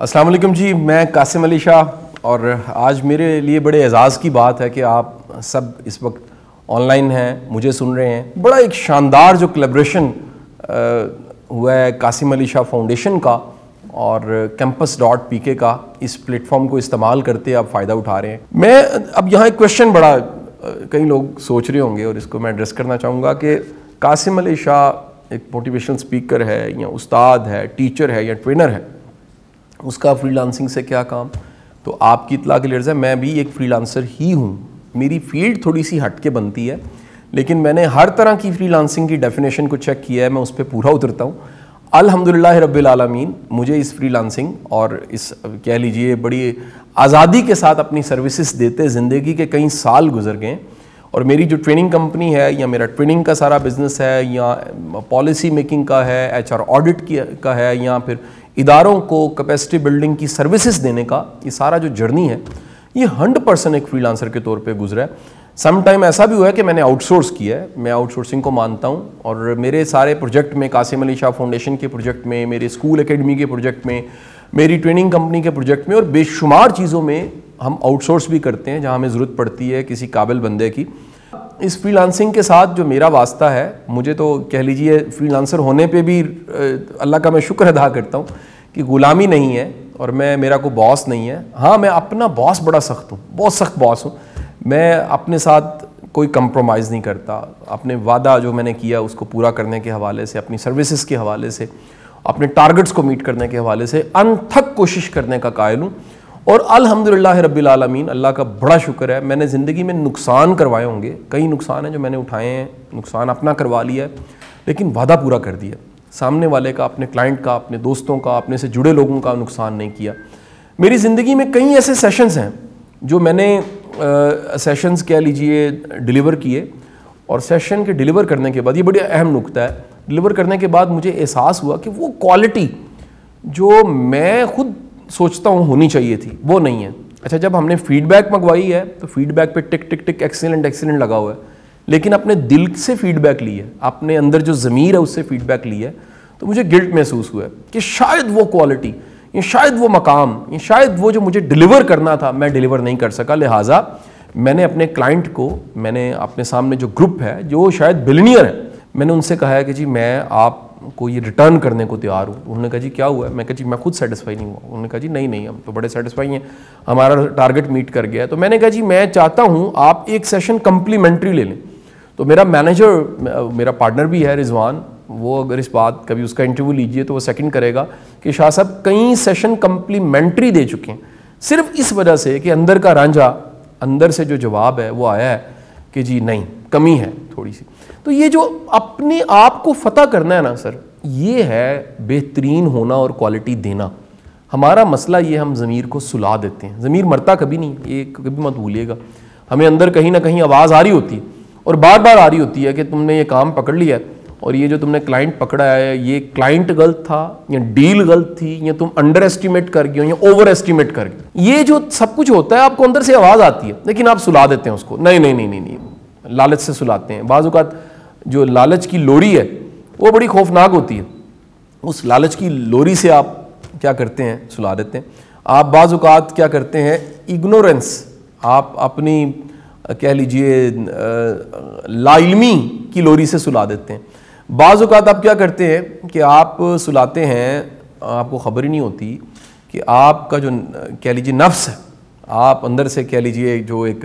अस्सलाम जी मैं कासिम अली शाह और आज मेरे लिए बड़े एज़ाज़ की बात है कि आप सब इस वक्त ऑनलाइन हैं मुझे सुन रहे हैं बड़ा एक शानदार जो कलेब्रेशन हुआ है कासिम अली शाह फाउंडेशन का और कैंपस डॉट पी के का इस प्लेटफॉर्म को इस्तेमाल करते आप फ़ायदा उठा रहे हैं मैं अब यहाँ एक क्वेश्चन बड़ा कई लोग सोच रहे होंगे और इसको मैं एड्रेस करना चाहूँगा कि कासिम अली शाह एक मोटिवेशनल स्पीकर है या उस्ताद है टीचर है या ट्रेनर है उसका फ्रीलांसिंग से क्या काम तो आपकी इतला के लिए मैं भी एक फ्रीलांसर ही हूँ मेरी फील्ड थोड़ी सी हट के बनती है लेकिन मैंने हर तरह की फ्रीलांसिंग की डेफिनेशन को चेक किया है मैं उस पर पूरा उतरता हूँ अलहमदिल्ला रबालमीन मुझे इस फ्रीलांसिंग और इस कह लीजिए बड़ी आज़ादी के साथ अपनी सर्विसेज देते ज़िंदगी के कई साल गुजर गए और मेरी जो ट्रेनिंग कंपनी है या मेरा ट्रेनिंग का सारा बिज़नेस है या पॉलिसी मेकिंग का है एच आर ऑडिट का है या फिर इदारों को कैपेसिटी बिल्डिंग की सर्विसेज देने का ये सारा जो जर्नी है ये हंड्रेड परसेंट एक फ्रीलांसर के तौर पे गुजरा है सम टाइम ऐसा भी हुआ है कि मैंने आउटसोर्स किया है मैं आउटसोर्सिंग को मानता हूँ और मेरे सारे प्रोजेक्ट में कासिम अली शाह फाउंडेशन के प्रोजेक्ट में मेरे स्कूल एकेडमी के प्रोजेक्ट में मेरी ट्रेनिंग कंपनी के प्रोजेक्ट में और बेशुमार चीज़ों में हम आउटसोर्स भी करते हैं जहाँ हमें ज़रूरत पड़ती है किसी काबिल बंदे की इस फ्रीलांसिंग के साथ जो मेरा वास्ता है मुझे तो कह लीजिए फ्रीलांसर होने पे भी अल्लाह का मैं शुक्र अदा करता हूँ कि ग़ुलामी नहीं है और मैं मेरा कोई बॉस नहीं है हाँ मैं अपना बॉस बड़ा सख्त हूँ बहुत सख्त बॉस हूँ मैं अपने साथ कोई कंप्रोमाइज़ नहीं करता अपने वादा जो मैंने किया उसको पूरा करने के हवाले से अपनी सर्विसेज के हवाले से अपने टारगेट्स को मीट करने के हवाले से अनथक कोशिश करने का कायल हूँ और अलहमदिल्ला रबीआलमीन अल्लाह का बड़ा शुक्र है मैंने ज़िंदगी में नुकसान करवाए होंगे कई नुकसान हैं जो मैंने उठाए हैं नुकसान अपना करवा लिया है लेकिन वादा पूरा कर दिया सामने वाले का अपने क्लाइंट का अपने दोस्तों का अपने से जुड़े लोगों का नुकसान नहीं किया मेरी ज़िंदगी में कई ऐसे सेशंस हैं जो मैंने सेशंस कह लीजिए डिलीवर किए और सेशन के डिलीवर करने के बाद ये बड़ी अहम नुकता है डिलीवर करने के बाद मुझे एहसास हुआ कि वो क्वालिटी जो मैं खुद सोचता हूँ होनी चाहिए थी वो नहीं है अच्छा जब हमने फीडबैक मंगवाई है तो फीडबैक पे टिक टिक टिक एक्सीलेंट एक्सीलेंट लगा हुआ है लेकिन अपने दिल से फीडबैक ली है अपने अंदर जो ज़मीर है उससे फीडबैक ली है तो मुझे गिल्ट महसूस हुआ है कि शायद वो क्वालिटी ये शायद वो मकाम ये शायद वो जो मुझे डिलीवर करना था मैं डिलीवर नहीं कर सका लिहाजा मैंने अपने क्लाइंट को मैंने अपने सामने जो ग्रुप है जो शायद बिलनियर है मैंने उनसे कहा है कि जी मैं आपको ये रिटर्न करने को तैयार हूँ उन्होंने कहा जी क्या हुआ मैं कहा जी मैं खुद सेटिस्फाई नहीं हुआ उन्होंने कहा जी नहीं नहीं हम तो बड़े सेटिस्फाई हैं हमारा टारगेट मीट कर गया तो मैंने कहा जी मैं चाहता हूँ आप एक सेशन कम्प्लीमेंट्री ले लें तो मेरा मैनेजर मेरा पार्टनर भी है रिजवान वो अगर इस बात कभी उसका इंटरव्यू लीजिए तो वो सेकंड करेगा कि शाह साहब कई सेशन कम्प्लीमेंट्री दे चुके हैं सिर्फ इस वजह से कि अंदर का रांझा अंदर से जो जवाब है वो आया है कि जी नहीं कमी है थोड़ी सी तो ये जो अपने आप को फतह करना है ना सर ये है बेहतरीन होना और क्वालिटी देना हमारा मसला ये हम ज़मीर को सुला देते हैं ज़मीर मरता कभी नहीं ये कभी मत भूलिएगा हमें अंदर कहीं ना कहीं आवाज़ आ रही होती है और बार बार आ रही होती है कि तुमने ये काम पकड़ लिया है और ये जो तुमने क्लाइंट पकड़ा है ये क्लाइंट गलत था या डील गलत थी या तुम अंडर एस्टिमेट कर गए या ओवर एस्टिमेट कर गए ये जो सब कुछ होता है आपको अंदर से आवाज़ आती है लेकिन आप सुला देते हैं उसको नहीं नहीं नहीं नहीं, नहीं लालच से सुलाते हैं बाज़ जो लालच की लोरी है वो बड़ी खौफनाक होती है उस लालच की लोरी से आप क्या करते हैं सुला देते हैं आप बाज़ात क्या करते हैं इग्नोरेंस आप अपनी कह लीजिए लाइलमी की लोरी से सुला देते हैं बाज़ात आप क्या करते हैं कि आप सुलाते हैं आपको खबर ही नहीं होती कि आपका जो कह लीजिए नफ्स है आप अंदर से कह लीजिए जो एक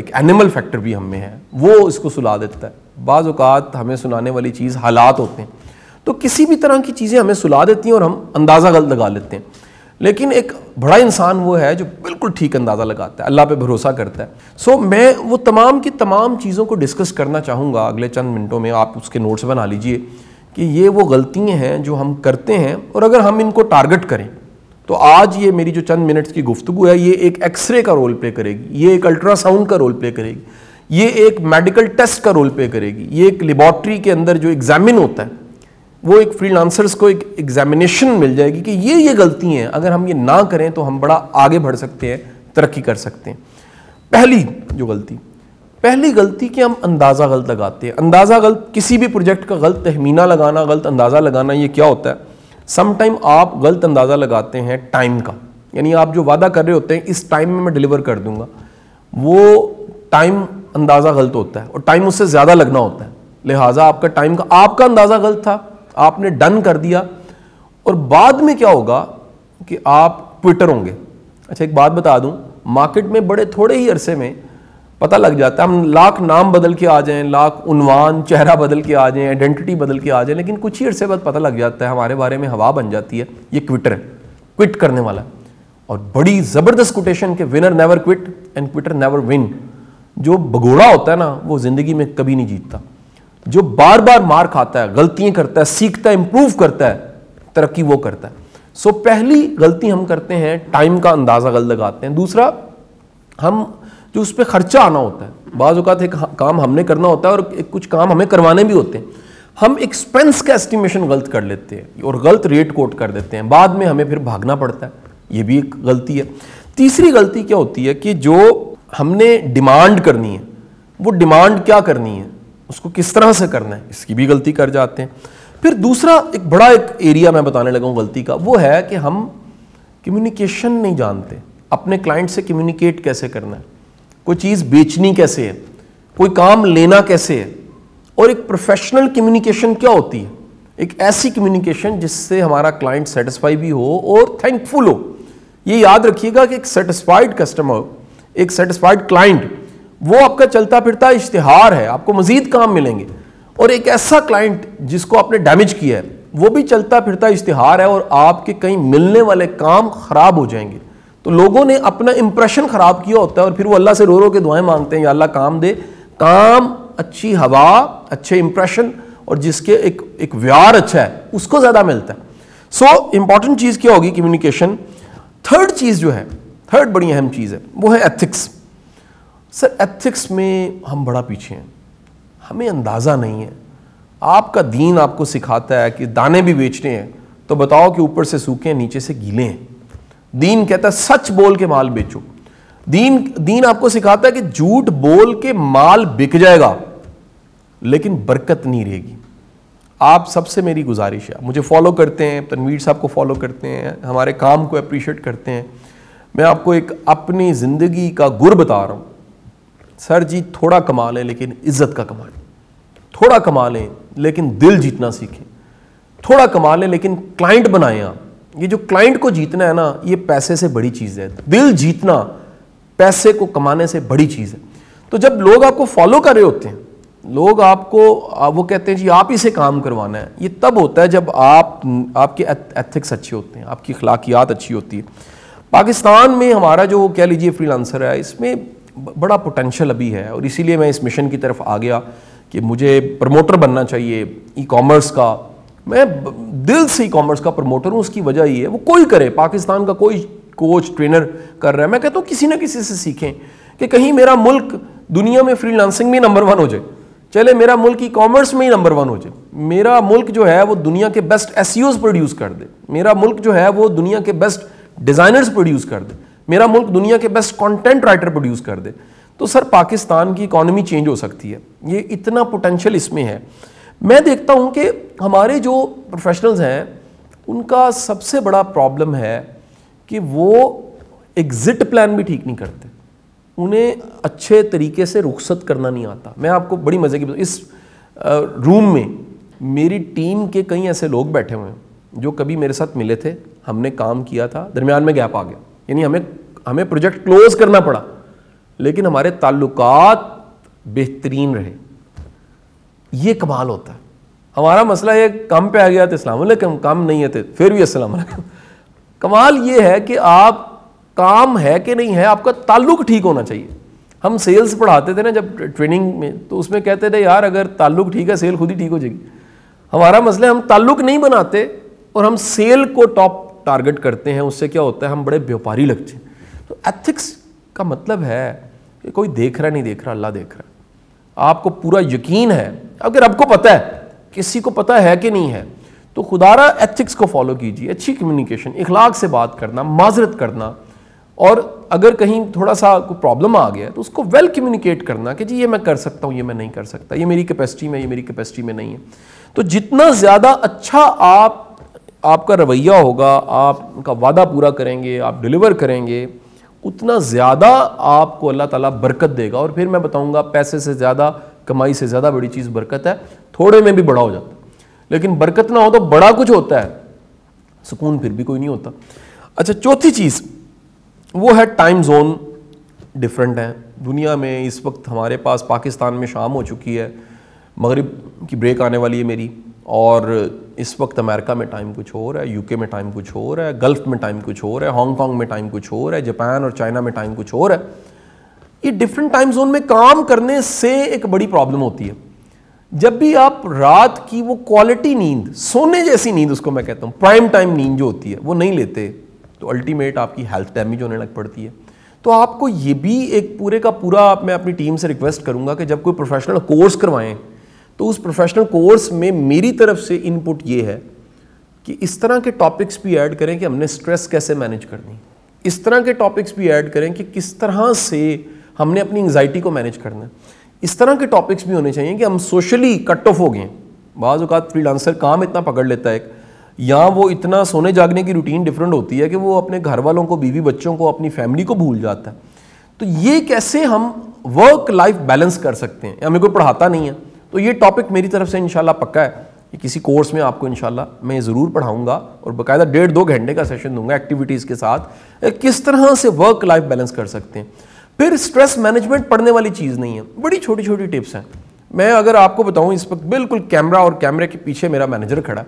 एक एनिमल फैक्टर भी हम में है वो इसको सुला देता है बाज़ात हमें सुनाने वाली चीज़ हालात होते हैं तो किसी भी तरह की चीज़ें हमें सुला देती हैं और हम अंदाज़ा गलत लगा लेते हैं लेकिन एक बड़ा इंसान वो है जो बिल्कुल ठीक अंदाज़ा लगाता है अल्लाह पे भरोसा करता है सो so, मैं वो तमाम की तमाम चीज़ों को डिस्कस करना चाहूँगा अगले चंद मिनटों में आप उसके नोट्स बना लीजिए कि ये वो गलतियाँ हैं जो हम करते हैं और अगर हम इनको टारगेट करें तो आज ये मेरी जो चंद मिनट्स की गुफ्तु है ये एक एक्सरे का रोल प्ले करेगी ये एक अल्ट्रासाउंड का रोल प्ले करेगी ये एक मेडिकल टेस्ट का रोल प्ले करेगी ये एक लेबॉर्ट्री के अंदर जो एग्जामिन होता है वो एक फ्रीलांसर्स को एक एग्जामिनेशन मिल जाएगी कि ये ये गलती हैं अगर हम ये ना करें तो हम बड़ा आगे बढ़ सकते हैं तरक्की कर सकते हैं पहली जो गलती पहली गलती कि हम अंदाज़ा गलत लगाते हैं अंदाज़ा गलत किसी भी प्रोजेक्ट का गलत तहमीना लगाना गलत अंदाज़ा लगाना ये क्या होता है समटाइम आप गलत अंदाज़ा लगाते हैं टाइम का यानी आप जो वादा कर रहे होते हैं इस टाइम में मैं डिलीवर कर दूंगा वो टाइम अंदाज़ा गलत होता है और टाइम उससे ज़्यादा लगना होता है लिहाजा आपका टाइम का आपका अंदाज़ा गलत था आपने डन कर दिया और बाद में क्या होगा कि आप ट्विटर होंगे अच्छा एक बात बता दूं मार्केट में बड़े थोड़े ही अरसे में पता लग जाता है हम लाख नाम बदल के आ जाएं लाख उनवान चेहरा बदल के आ जाएं आइडेंटिटी बदल के आ जाएं लेकिन कुछ ही अरसे बाद पता लग जाता है हमारे बारे में हवा बन जाती है ये क्विटर है क्विट करने वाला और बड़ी ज़बरदस्त कोटेशन के winner never quit and quitter never win जो भगोड़ा होता है ना वो ज़िंदगी में कभी नहीं जीतता जो बार बार मार खाता है गलतियाँ करता है सीखता है इम्प्रूव करता है तरक्की वो करता है सो so, पहली गलती हम करते हैं टाइम का अंदाज़ा गलत लगाते हैं दूसरा हम जो उस पर खर्चा आना होता है बाज़ात एक काम हमने करना होता है और एक कुछ काम हमें करवाने भी होते हैं हम एक्सपेंस का एस्टिमेशन गलत कर लेते हैं और गलत रेट कोट कर देते हैं बाद में हमें फिर भागना पड़ता है ये भी एक गलती है तीसरी गलती क्या होती है कि जो हमने डिमांड करनी है वो डिमांड क्या करनी है उसको किस तरह से करना है इसकी भी गलती कर जाते हैं फिर दूसरा एक बड़ा एक एरिया मैं बताने लगा हूँ गलती का वो है कि हम कम्युनिकेशन नहीं जानते अपने क्लाइंट से कम्युनिकेट कैसे करना है कोई चीज़ बेचनी कैसे है कोई काम लेना कैसे है और एक प्रोफेशनल कम्युनिकेशन क्या होती है एक ऐसी कम्युनिकेशन जिससे हमारा क्लाइंट सेटिस्फाई भी हो और थैंकफुल हो ये याद रखिएगा कि एक सेटिस्फाइड कस्टमर एक सेटिस्फाइड क्लाइंट वो आपका चलता फिरता इश्तिहार है आपको मजीद काम मिलेंगे और एक ऐसा क्लाइंट जिसको आपने डैमेज किया है वो भी चलता फिरता इश्तिहार है और आपके कहीं मिलने वाले काम ख़राब हो जाएंगे तो लोगों ने अपना इंप्रेशन ख़राब किया होता है और फिर वो अल्लाह से रो रो के दुआएं मांगते हैं या अल्लाह काम दे काम अच्छी हवा अच्छे इंप्रेशन और जिसके एक एक व्यार अच्छा है उसको ज़्यादा मिलता है सो so, चीज़ क्या होगी कम्युनिकेशन थर्ड चीज़ जो है थर्ड बड़ी अहम चीज़ है वो है एथिक्स सर एथिक्स में हम बड़ा पीछे हैं हमें अंदाज़ा नहीं है आपका दीन आपको सिखाता है कि दाने भी बेचने हैं तो बताओ कि ऊपर से सूखे हैं नीचे से गीले हैं दीन कहता है सच बोल के माल बेचो दीन दीन आपको सिखाता है कि झूठ बोल के माल बिक जाएगा लेकिन बरकत नहीं रहेगी आप सबसे मेरी गुजारिश है मुझे फॉलो करते हैं तनवीर साहब को फॉलो करते हैं हमारे काम को अप्रिशिएट करते हैं मैं आपको एक अपनी ज़िंदगी का गुर बता रहा हूं सर जी थोड़ा कमा लें लेकिन इज़्ज़त का कमा लें थोड़ा कमा लें लेकिन दिल जीतना सीखें थोड़ा कमा लें लेकिन क्लाइंट बनाएं आप ये जो क्लाइंट को जीतना है ना ये पैसे से बड़ी चीज़ है दिल जीतना पैसे को कमाने से बड़ी चीज़ है तो जब लोग आपको फॉलो कर रहे होते हैं लोग आपको वो कहते हैं जी आप ही से काम करवाना है ये तब होता है जब आप आपके एथिक्स अच्छे होते हैं आपकी अखलाकियात अच्छी होती है पाकिस्तान में हमारा जो कह लीजिए फ्रीलांसर है इसमें बड़ा पोटेंशल अभी है और इसीलिए मैं इस मिशन की तरफ आ गया कि मुझे प्रमोटर बनना चाहिए ई कॉमर्स का मैं दिल से ई कॉमर्स का प्रमोटर हूँ उसकी वजह ये है वो कोई करे पाकिस्तान का कोई कोच ट्रेनर कर रहा है मैं कहता हूँ किसी ना किसी से सीखें कि कहीं मेरा मुल्क दुनिया में फ्रीलांसिंग में नंबर वन हो जाए चले मेरा मुल्क ई कॉमर्स में ही नंबर वन हो जाए मेरा मुल्क जो है वो दुनिया के बेस्ट एस प्रोड्यूस कर दे मेरा मुल्क जो है वो दुनिया के बेस्ट डिज़ाइनर्स प्रोड्यूस कर दे मेरा मुल्क दुनिया के बेस्ट कंटेंट राइटर प्रोड्यूस कर दे तो सर पाकिस्तान की इकोनॉमी चेंज हो सकती है ये इतना पोटेंशियल इसमें है मैं देखता हूँ कि हमारे जो प्रोफेशनल्स हैं उनका सबसे बड़ा प्रॉब्लम है कि वो एग्ज़िट प्लान भी ठीक नहीं करते उन्हें अच्छे तरीके से रुखसत करना नहीं आता मैं आपको बड़ी मज़े की इस रूम में मेरी टीम के कई ऐसे लोग बैठे हुए हैं जो कभी मेरे साथ मिले थे हमने काम किया था दरमियान में गैप आ गया यानी हमें हमें प्रोजेक्ट क्लोज करना पड़ा लेकिन हमारे ताल्लुकात बेहतरीन रहे ये कमाल होता है हमारा मसला ये काम पे आ गया तो इस्लाम काम नहीं है थे तो फिर भी अस्सलाम कमाल ये है कि आप काम है कि नहीं है आपका ताल्लुक ठीक होना चाहिए हम सेल्स पढ़ाते थे ना जब ट्रेनिंग में तो उसमें कहते थे यार अगर ताल्लुक ठीक है सेल खुद ही ठीक हो जाएगी हमारा मसला हम ताल्लुक नहीं बनाते और हम सेल को टॉप टारगेट करते हैं उससे क्या होता है हम बड़े व्यापारी लगते हैं तो एथिक्स का मतलब है कि कोई देख रहा नहीं देख रहा अल्लाह देख रहा आपको पूरा यकीन है अगर आपको पता है किसी को पता है कि नहीं है तो खुदारा एथिक्स को फॉलो कीजिए अच्छी कम्युनिकेशन इखलाक से बात करना माजरत करना और अगर कहीं थोड़ा सा कोई प्रॉब्लम आ गया तो उसको वेल कम्युनिकेट करना कि जी ये मैं कर सकता हूँ ये मैं नहीं कर सकता ये मेरी कैपेसिटी में ये मेरी कैपेसिटी में नहीं है तो जितना ज़्यादा अच्छा आप आपका रवैया होगा आपका वादा पूरा करेंगे आप डिलीवर करेंगे उतना ज़्यादा आपको अल्लाह ताला बरकत देगा और फिर मैं बताऊंगा पैसे से ज़्यादा कमाई से ज़्यादा बड़ी चीज़ बरकत है थोड़े में भी बड़ा हो जाता है लेकिन बरकत ना हो तो बड़ा कुछ होता है सुकून फिर भी कोई नहीं होता अच्छा चौथी चीज़ वो है टाइम जोन डिफरेंट है दुनिया में इस वक्त हमारे पास पाकिस्तान में शाम हो चुकी है मगरब की ब्रेक आने वाली है मेरी और इस वक्त अमेरिका में टाइम कुछ और है यूके में टाइम कुछ और है गल्फ में टाइम कुछ और है हांगकॉन्ग में टाइम कुछ और है जापान और चाइना में टाइम कुछ और है ये डिफरेंट टाइम जोन में काम करने से एक बड़ी प्रॉब्लम होती है जब भी आप रात की वो क्वालिटी नींद सोने जैसी नींद उसको मैं कहता हूँ प्राइम टाइम नींद जो होती है वो नहीं लेते तो अल्टीमेट आपकी हेल्थ डैमेज होने लग पड़ती है तो आपको ये भी एक पूरे का पूरा मैं अपनी टीम से रिक्वेस्ट करूंगा कि जब कोई प्रोफेशनल कोर्स करवाएं तो उस प्रोफेशनल कोर्स में मेरी तरफ से इनपुट ये है कि इस तरह के टॉपिक्स भी ऐड करें कि हमने स्ट्रेस कैसे मैनेज करनी इस तरह के टॉपिक्स भी ऐड करें कि किस तरह से हमने अपनी एंगजाइटी को मैनेज करना है इस तरह के टॉपिक्स भी होने चाहिए कि हम सोशली कट ऑफ हो गए बाज़ अवत फ्रीलांसर काम इतना पकड़ लेता है या वो इतना सोने जागने की रूटीन डिफरेंट होती है कि वो अपने घर वालों को बीवी बच्चों को अपनी फैमिली को भूल जाता है तो ये कैसे हम वर्क लाइफ बैलेंस कर सकते हैं हमें कोई पढ़ाता नहीं है तो ये टॉपिक मेरी तरफ से इनशाला पक्का है कि किसी कोर्स में आपको इनशाला मैं ज़रूर पढ़ाऊँगा और बाकायदा डेढ़ दो घंटे का सेशन दूंगा एक्टिविटीज़ के साथ किस तरह से वर्क लाइफ बैलेंस कर सकते हैं फिर स्ट्रेस मैनेजमेंट पढ़ने वाली चीज़ नहीं है बड़ी छोटी छोटी टिप्स हैं मैं अगर आपको बताऊं इस वक्त बिल्कुल कैमरा और कैमरे के पीछे मेरा मैनेजर खड़ा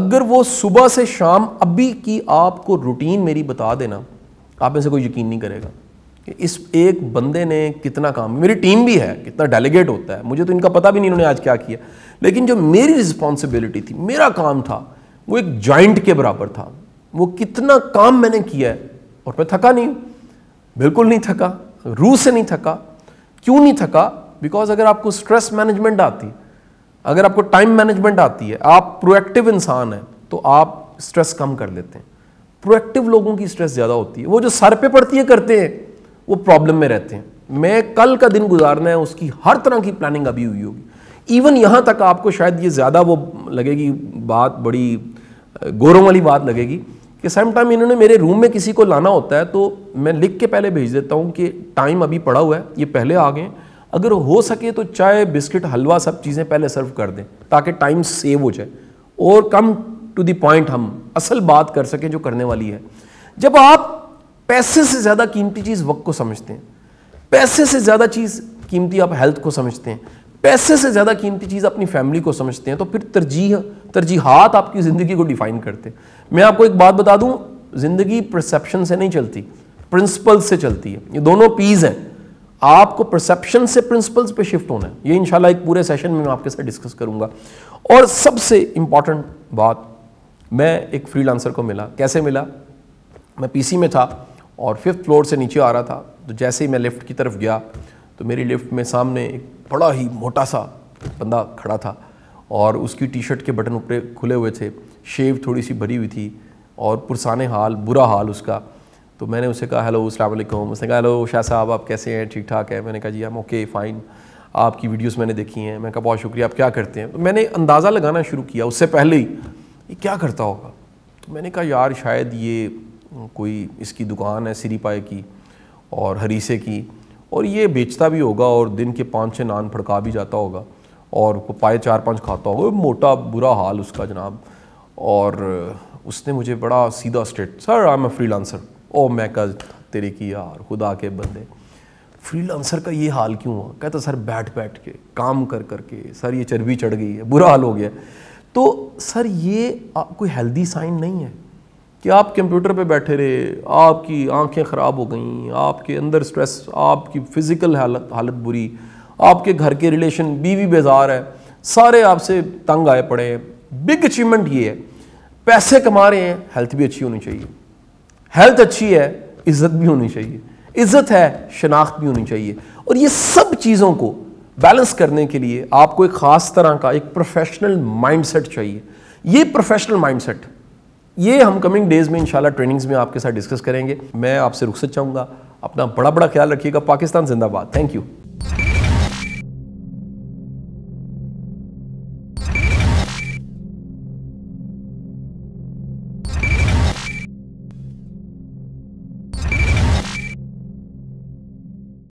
अगर वो सुबह से शाम अभी की आपको रूटीन मेरी बता देना आप में से कोई यकीन नहीं करेगा कि इस एक बंदे ने कितना काम मेरी टीम भी है कितना डेलीगेट होता है मुझे तो इनका पता भी नहीं इन्होंने आज क्या किया लेकिन जो मेरी रिस्पॉन्सिबिलिटी थी मेरा काम था वो एक जॉइंट के बराबर था वो कितना काम मैंने किया है और मैं थका नहीं बिल्कुल नहीं थका रूह से नहीं थका क्यों नहीं थका बिकॉज अगर आपको स्ट्रेस मैनेजमेंट आती अगर आपको टाइम मैनेजमेंट आती है आप प्रोएक्टिव इंसान हैं तो आप स्ट्रेस कम कर लेते हैं प्रोएक्टिव लोगों की स्ट्रेस ज़्यादा होती है वो जो सर पे पड़ती है करते हैं वो प्रॉब्लम में रहते हैं मैं कल का दिन गुजारना है उसकी हर तरह की प्लानिंग अभी हुई होगी इवन यहाँ तक आपको शायद ये ज़्यादा वो लगेगी बात बड़ी गौरव वाली बात लगेगी कि सेम टाइम इन्होंने मेरे रूम में किसी को लाना होता है तो मैं लिख के पहले भेज देता हूँ कि टाइम अभी पड़ा हुआ है ये पहले आ गए अगर हो सके तो चाय बिस्किट हलवा सब चीज़ें पहले सर्व कर दें ताकि टाइम सेव हो जाए और कम टू द पॉइंट हम असल बात कर सकें जो करने वाली है जब आप पैसे से ज़्यादा कीमती चीज़ वक्त को समझते हैं पैसे से ज़्यादा चीज़ कीमती आप हेल्थ को समझते हैं पैसे से ज़्यादा कीमती चीज़ अपनी फैमिली को समझते हैं तो फिर तरजीह तरजीहत आपकी ज़िंदगी को डिफ़ाइन करते हैं मैं आपको एक बात बता दूँ ज़िंदगी परसेप्शन से नहीं चलती प्रिंसिपल से चलती है ये दोनों पीज़ हैं आपको परसेप्शन से प्रिंसिपल्स पे शिफ्ट होना है ये इंशाल्लाह एक पूरे सेशन में मैं आपके साथ डिस्कस करूंगा और सबसे इंपॉर्टेंट बात मैं एक फ्रीलांसर को मिला कैसे मिला मैं पीसी में था और फिफ्थ फ्लोर से नीचे आ रहा था तो जैसे ही मैं लिफ्ट की तरफ गया तो मेरी लिफ्ट में सामने एक बड़ा ही मोटा सा बंदा खड़ा था और उसकी टी शर्ट के बटन ऊपर खुले हुए थे शेव थोड़ी सी भरी हुई थी और पुरसाने हाल बुरा हाल उसका तो मैंने उसे कहा हेलो असलम उसने कहा हेलो शाह साहब आप कैसे हैं ठीक ठाक है मैंने कहा जी हम ओके फ़ाइन आपकी वीडियोस मैंने देखी हैं मैं कहा बहुत शुक्रिया आप क्या करते हैं तो मैंने अंदाज़ा लगाना शुरू किया उससे पहले ही ये क्या करता होगा तो मैंने कहा यार शायद ये कोई इसकी दुकान है सिरी पाए की और हरीसे की और ये बेचता भी होगा और दिन के पाँच छः नान फड़का भी जाता होगा और पाए चार पाँच खाता होगा मोटा बुरा हाल उसका जनाब और उसने मुझे बड़ा सीधा straight sir I am a freelancer ओ मैं कहा तेरे की यार खुदा के बंदे फ्री लांसर का ये हाल क्यों हुआ कहता तो सर बैठ बैठ के काम कर कर के सर ये चर्बी चढ़ गई है बुरा हाल हो गया तो सर ये कोई हेल्दी साइन नहीं है कि आप कंप्यूटर पे बैठे रहे आपकी आंखें ख़राब हो गई आपके अंदर स्ट्रेस आपकी फ़िज़िकल हालत हालत बुरी आपके घर के रिलेशन बीवी बेजार है सारे आपसे तंग आए पड़े हैं बिग अचीवमेंट ये है पैसे कमा रहे हैं हेल्थ भी अच्छी होनी चाहिए हेल्थ अच्छी है इज़्ज़त भी होनी चाहिए इज़्ज़त है शनाख्त भी होनी चाहिए और ये सब चीज़ों को बैलेंस करने के लिए आपको एक ख़ास तरह का एक प्रोफेशनल माइंडसेट चाहिए ये प्रोफेशनल माइंडसेट ये हम कमिंग डेज में इंशाल्लाह ट्रेनिंग्स में आपके साथ डिस्कस करेंगे मैं आपसे रुखसत चाहूँगा अपना बड़ा बड़ा ख्याल रखिएगा पाकिस्तान जिंदाबाद थैंक यू